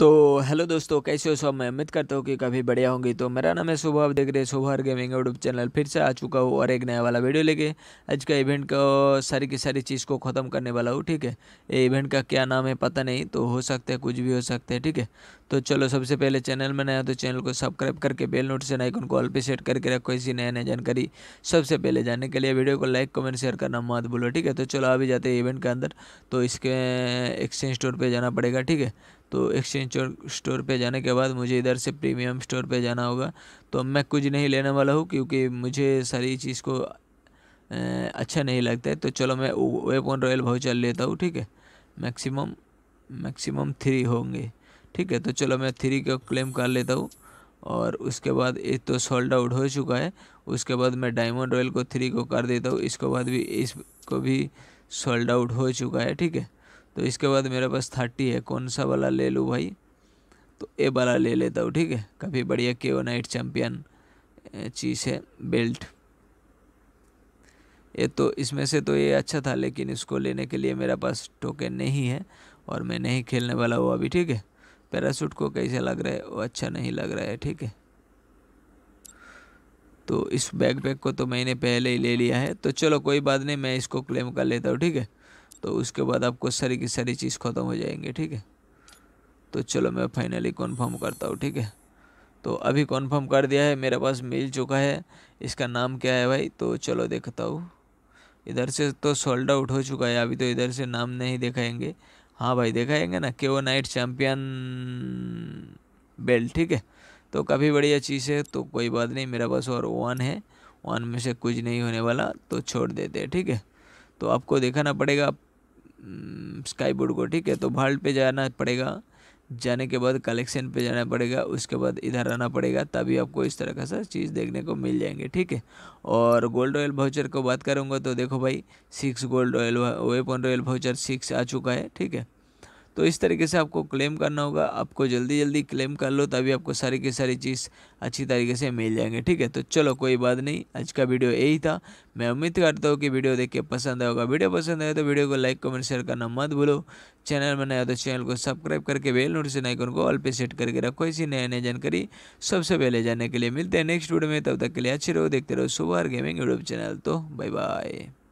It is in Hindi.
तो हेलो दोस्तों कैसे हो सब मैं उम्मीद करता हूँ कि कभी बढ़िया होंगी तो मेरा नाम है सुबह देख रहे हैं सुबह गेमिंग यूट्यूब चैनल फिर से आ चुका हूँ और एक नया वाला वीडियो लेके आज का इवेंट का सारी की सारी चीज़ को ख़त्म करने वाला हूँ ठीक है ये इवेंट का क्या नाम है पता नहीं तो हो सकता है कुछ भी हो सकता है ठीक है तो चलो सबसे पहले चैनल में नया तो चैनल को सब्सक्राइब करके बेल नोट आइकन को ऑल पे सेट करके रखो ऐसी नया नया जानकारी सबसे पहले जानने के लिए वीडियो को लाइक कमेंट शेयर करना मत भूलो ठीक है तो चलो अभी जाते हैं इवेंट के अंदर तो इसके एक्सचेंज स्टोर पर जाना पड़ेगा ठीक है तो एक्सचेंज स्टोर पे जाने के बाद मुझे इधर से प्रीमियम स्टोर पे जाना होगा तो मैं कुछ नहीं लेने वाला हूँ क्योंकि मुझे सारी चीज़ को अच्छा नहीं लगता है तो चलो मैं वेपन रॉयल भाव चल लेता हूँ ठीक है मैक्सिमम मैक्सिमम थ्री होंगे ठीक है तो चलो मैं थ्री का क्लेम कर लेता हूँ और उसके बाद ये तो सोल्ड आउट हो चुका है उसके बाद मैं डायमंड रॉयल को थ्री को कर देता हूँ इसके बाद भी इसको भी सोल्ड आउट हो चुका है ठीक है तो इसके बाद मेरे पास थर्टी है कौन सा वाला ले लूँ भाई तो ए वाला ले लेता हूँ ठीक है काफ़ी बढ़िया के ओ नाइट चैम्पियन चीज़ है बेल्ट ये तो इसमें से तो ये अच्छा था लेकिन इसको लेने के लिए मेरे पास टोकन नहीं है और मैं नहीं खेलने वाला हूँ अभी ठीक है पैरासूट को कैसे लग रहा है वो अच्छा नहीं लग रहा है ठीक है तो इस बैकपैक को तो मैंने पहले ही ले लिया है तो चलो कोई बात नहीं मैं इसको क्लेम कर लेता हूँ ठीक है तो उसके बाद आपको सारी की सारी चीज़ ख़त्म हो जाएंगे ठीक है तो चलो मैं फाइनली कन्फर्म करता हूँ ठीक है तो अभी कन्फर्म कर दिया है मेरे पास मिल चुका है इसका नाम क्या है भाई तो चलो देखता हूँ इधर से तो सोल्ड आउट हो चुका है अभी तो इधर से नाम नहीं दिखाएंगे हाँ भाई देखा जाएंगे ना के ओ नाइट चैम्पियन बेल्ट ठीक है तो काफ़ी बढ़िया चीज़ है तो कोई बात नहीं मेरा पास और वन है वन में से कुछ नहीं होने वाला तो छोड़ देते हैं ठीक है तो आपको देखना पड़ेगा स्काई हम्म, बोर्ड को ठीक है तो भाल्ट पे जाना पड़ेगा जाने के बाद कलेक्शन पे जाना पड़ेगा उसके बाद इधर आना पड़ेगा तभी आपको इस तरह का सा चीज़ देखने को मिल जाएंगे ठीक है और गोल्ड ऑयल भाउचर को बात करूँगा तो देखो भाई six gold royale weapon royale voucher six आ चुका है ठीक है तो इस तरीके से आपको क्लेम करना होगा आपको जल्दी जल्दी क्लेम कर लो तभी आपको सारी की सारी चीज़ अच्छी तरीके से मिल जाएंगे ठीक है तो चलो कोई बात नहीं आज का वीडियो यही था मैं उम्मीद करता हूँ कि वीडियो देख के पसंद आएगा वीडियो पसंद आए तो वीडियो को लाइक कमेंट शेयर करना मत भूलो चैनल में नया तो चैनल को सब्सक्राइब करके बेल नोटिफिकेशन आइकन को ऑल पे सेट करके रखो इसी नए नए जानकारी सबसे पहले जाने के लिए मिलते हैं नेक्स्ट वीडियो में तब तक के लिए अच्छे रहो देखते रहो सुबह गेमिंग यूट्यूब चैनल तो बाय बाय